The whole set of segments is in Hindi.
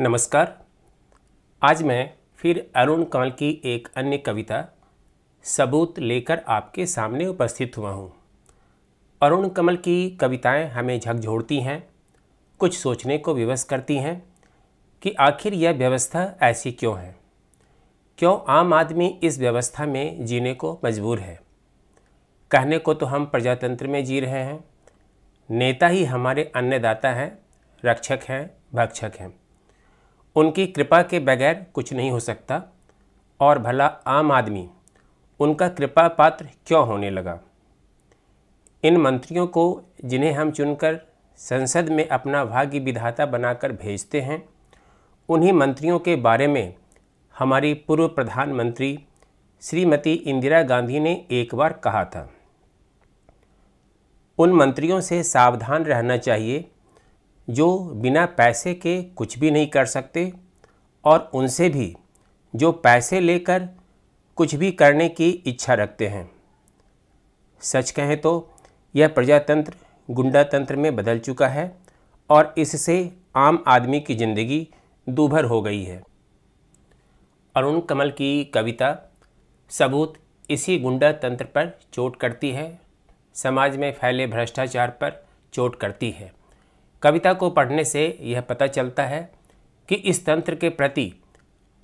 नमस्कार आज मैं फिर अरुण काल की एक अन्य कविता सबूत लेकर आपके सामने उपस्थित हुआ हूँ अरुण कमल की कविताएं हमें झकझोड़ती हैं कुछ सोचने को विवश करती हैं कि आखिर यह व्यवस्था ऐसी क्यों है क्यों आम आदमी इस व्यवस्था में जीने को मजबूर है कहने को तो हम प्रजातंत्र में जी रहे हैं नेता ही हमारे अन्नदाता हैं रक्षक हैं भक्षक हैं उनकी कृपा के बगैर कुछ नहीं हो सकता और भला आम आदमी उनका कृपा पात्र क्यों होने लगा इन मंत्रियों को जिन्हें हम चुनकर संसद में अपना भाग्य विधाता बनाकर भेजते हैं उन्हीं मंत्रियों के बारे में हमारी पूर्व प्रधानमंत्री श्रीमती इंदिरा गांधी ने एक बार कहा था उन मंत्रियों से सावधान रहना चाहिए जो बिना पैसे के कुछ भी नहीं कर सकते और उनसे भी जो पैसे लेकर कुछ भी करने की इच्छा रखते हैं सच कहें तो यह प्रजातंत्र गुंडा तंत्र में बदल चुका है और इससे आम आदमी की ज़िंदगी दूभर हो गई है अरुण कमल की कविता सबूत इसी गुंडा तंत्र पर चोट करती है समाज में फैले भ्रष्टाचार पर चोट करती है कविता को पढ़ने से यह पता चलता है कि इस तंत्र के प्रति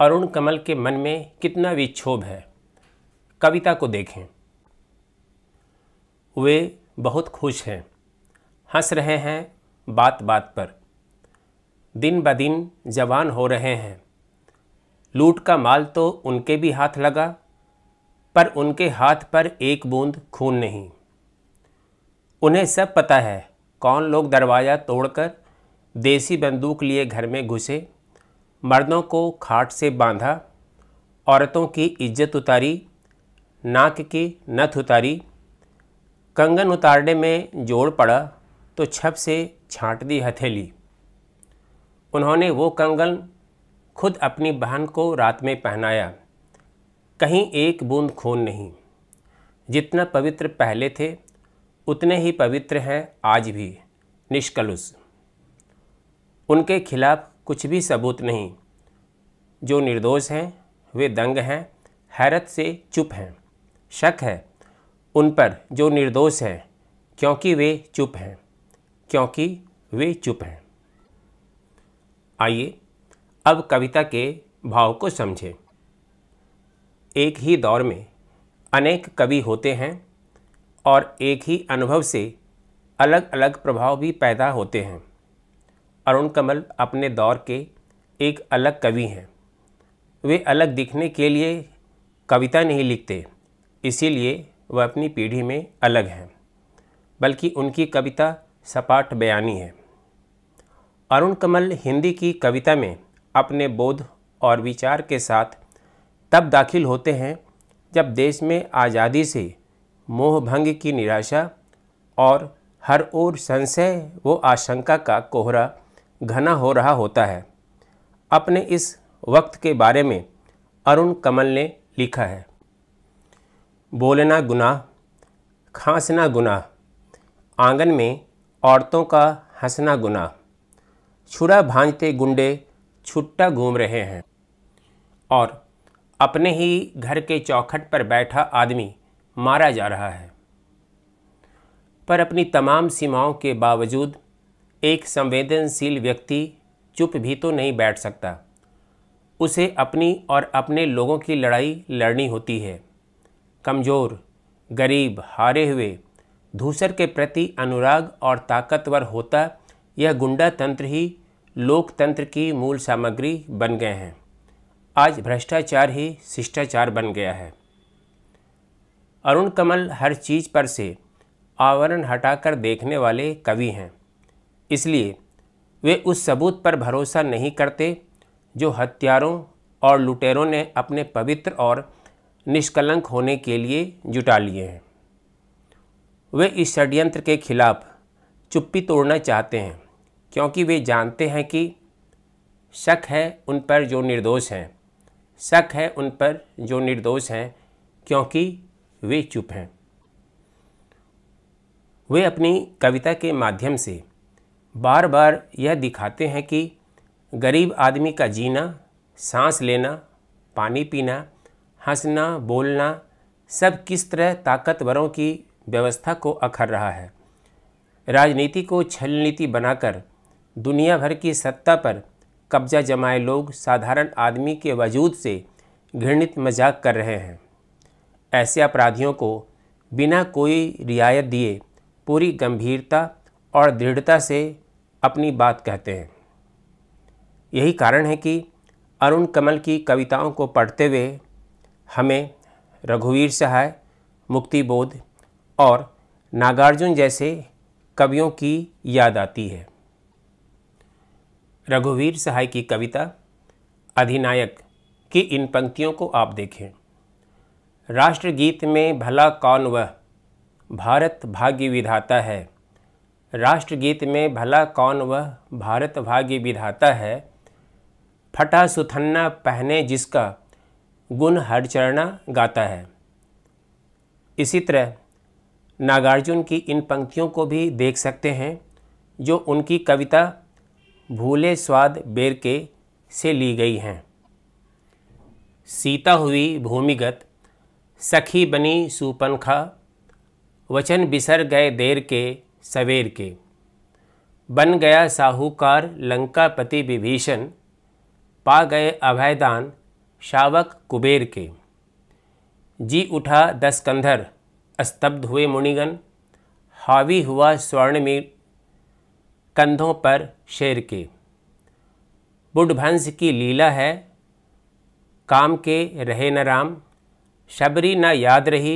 अरुण कमल के मन में कितना विक्षोभ है कविता को देखें वे बहुत खुश हैं हंस रहे हैं बात बात पर दिन ब दिन जवान हो रहे हैं लूट का माल तो उनके भी हाथ लगा पर उनके हाथ पर एक बूंद खून नहीं उन्हें सब पता है कौन लोग दरवाज़ा तोड़कर देसी बंदूक लिए घर में घुसे मर्दों को खाट से बांधा औरतों की इज्जत उतारी नाक की नथ उतारी कंगन उतारने में जोड़ पड़ा तो छप से छाँट दी हथेली उन्होंने वो कंगन खुद अपनी बहन को रात में पहनाया कहीं एक बूंद खून नहीं जितना पवित्र पहले थे उतने ही पवित्र हैं आज भी निष्कलुष उनके खिलाफ कुछ भी सबूत नहीं जो निर्दोष हैं वे दंग हैं हैरत से चुप हैं शक है उन पर जो निर्दोष हैं क्योंकि वे चुप हैं क्योंकि वे चुप हैं आइए अब कविता के भाव को समझें एक ही दौर में अनेक कवि होते हैं और एक ही अनुभव से अलग अलग प्रभाव भी पैदा होते हैं अरुण कमल अपने दौर के एक अलग कवि हैं वे अलग दिखने के लिए कविता नहीं लिखते इसीलिए वह अपनी पीढ़ी में अलग हैं बल्कि उनकी कविता सपाट बयानी है अरुण कमल हिंदी की कविता में अपने बोध और विचार के साथ तब दाखिल होते हैं जब देश में आज़ादी से मोह भंग की निराशा और हर ओर संशय व आशंका का कोहरा घना हो रहा होता है अपने इस वक्त के बारे में अरुण कमल ने लिखा है बोलना गुनाह खांसना गुनाह आंगन में औरतों का हंसना गुनाह छुरा भांजते गुंडे छुट्टा घूम रहे हैं और अपने ही घर के चौखट पर बैठा आदमी मारा जा रहा है पर अपनी तमाम सीमाओं के बावजूद एक संवेदनशील व्यक्ति चुप भी तो नहीं बैठ सकता उसे अपनी और अपने लोगों की लड़ाई लड़नी होती है कमज़ोर गरीब हारे हुए दूसर के प्रति अनुराग और ताकतवर होता यह गुंडा तंत्र ही लोकतंत्र की मूल सामग्री बन गए हैं आज भ्रष्टाचार ही शिष्टाचार बन गया है अरुण कमल हर चीज़ पर से आवरण हटाकर देखने वाले कवि हैं इसलिए वे उस सबूत पर भरोसा नहीं करते जो हत्यारों और लुटेरों ने अपने पवित्र और निष्कलंक होने के लिए जुटा लिए हैं वे इस षड्यंत्र के खिलाफ चुप्पी तोड़ना चाहते हैं क्योंकि वे जानते हैं कि शक है उन पर जो निर्दोष हैं शक है उन पर जो निर्दोष हैं क्योंकि वे चुप हैं वे अपनी कविता के माध्यम से बार बार यह दिखाते हैं कि गरीब आदमी का जीना सांस लेना पानी पीना हंसना बोलना सब किस तरह ताकतवरों की व्यवस्था को अखर रहा है राजनीति को छल नीति बनाकर दुनिया भर की सत्ता पर कब्जा जमाए लोग साधारण आदमी के वजूद से घृणित मजाक कर रहे हैं ऐसे अपराधियों को बिना कोई रियायत दिए पूरी गंभीरता और दृढ़ता से अपनी बात कहते हैं यही कारण है कि अरुण कमल की कविताओं को पढ़ते हुए हमें रघुवीर सहाय मुक्तिबोध और नागार्जुन जैसे कवियों की याद आती है रघुवीर सहाय की कविता अधिनायक की इन पंक्तियों को आप देखें राष्ट्रगीत में भला कौन वह भारत भाग्य विधाता है राष्ट्रगीत में भला कौन वह भारत भाग्य विधाता है फटा सुथन्ना पहने जिसका गुण हर चरणा गाता है इसी तरह नागार्जुन की इन पंक्तियों को भी देख सकते हैं जो उनकी कविता भूले स्वाद बेर के से ली गई हैं सीता हुई भूमिगत सखी बनी सुपनखा वचन बिसर गए देर के सवेर के बन गया साहूकार लंकापति विभीषण पा गए अभयदान शावक कुबेर के जी उठा दस कंधर स्तब्ध हुए मुनिगन हावी हुआ स्वर्णमीर कंधों पर शेर के बुढ़भंस की लीला है काम के रहे न राम शबरी ना याद रही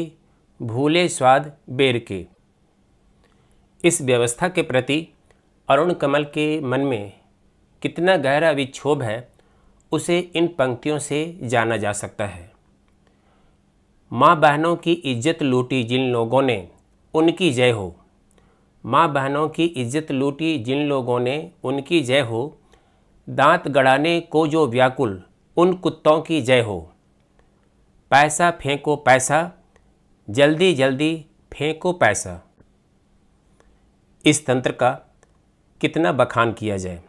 भूले स्वाद बेर के इस व्यवस्था के प्रति अरुण कमल के मन में कितना गहरा विक्षोभ है उसे इन पंक्तियों से जाना जा सकता है माँ बहनों की इज्जत लूटी जिन लोगों ने उनकी जय हो माँ बहनों की इज्जत लूटी जिन लोगों ने उनकी जय हो दांत गड़ाने को जो व्याकुल उन कुत्तों की जय हो पैसा फेंको पैसा जल्दी जल्दी फेंको पैसा इस तंत्र का कितना बखान किया जाए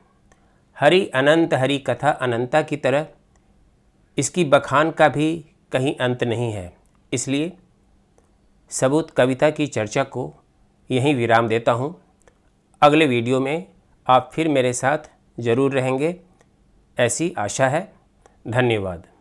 हरि अनंत हरि कथा अनंता की तरह इसकी बखान का भी कहीं अंत नहीं है इसलिए सबूत कविता की चर्चा को यहीं विराम देता हूँ अगले वीडियो में आप फिर मेरे साथ ज़रूर रहेंगे ऐसी आशा है धन्यवाद